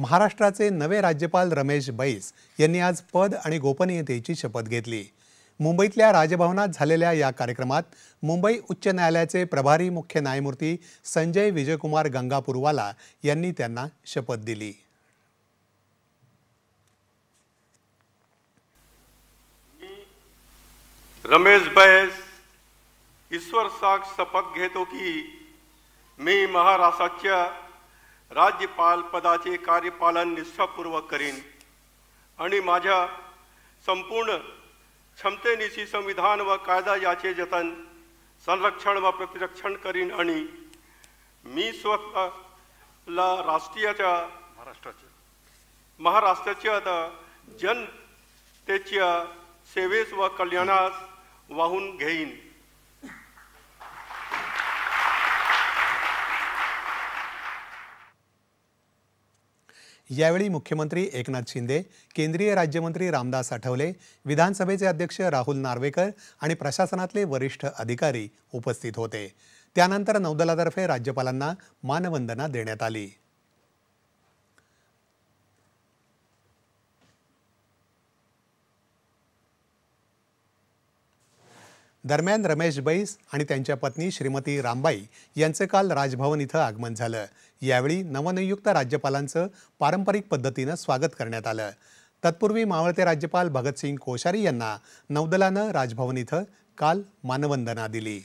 महाराष्ट्राचे नवे राज्यपाल रमेश बैस यांनी आज पद आणि गोपनीयतेची शपथ घेतली मुंबईतल्या राजभवनात झालेल्या या कार्यक्रमात मुंबई उच्च न्यायालयाचे प्रभारी मुख्य न्यायमूर्ती संजय विजयकुमार गंगापूरवाला यांनी त्यांना शपथ दिली रमेश बैस ईश्वर साक्ष शपथ घेतो की मी महाराष्ट्राच्या राज्यपाल पदाचे कार्यपालन निष्ठापूर्वक करीन आणि माझ्या संपूर्ण क्षमतेनिशी संविधान व कायदा याचे जतन संरक्षण व प्रतिरक्षण करीन आणि मी स्वतःला राष्ट्रीयच्या महाराष्ट्राच्या महाराष्ट्राच्या जनतेच्या सेवेस व कल्याणास वाहून घेईन यावेळी मुख्यमंत्री एकनाथ शिंदे केंद्रीय राज्यमंत्री रामदास आठवले विधानसभेचे अध्यक्ष राहुल नार्वेकर आणि प्रशासनातले वरिष्ठ अधिकारी उपस्थित होते त्यानंतर नौदलातर्फे राज्यपालांना मानवंदना देण्यात आली दरम्यान रमेश बैस आणि त्यांच्या पत्नी श्रीमती रामबाई यांचं काल राजभवन इथं आगमन झालं यावेळी नवनियुक्त राज्यपालांचं पारंपरिक पद्धतीनं स्वागत करण्यात आलं तत्पूर्वी मावळते राज्यपाल भगतसिंग कोश्यारी यांना नौदलानं राजभवन इथं काल मानवंदना दिली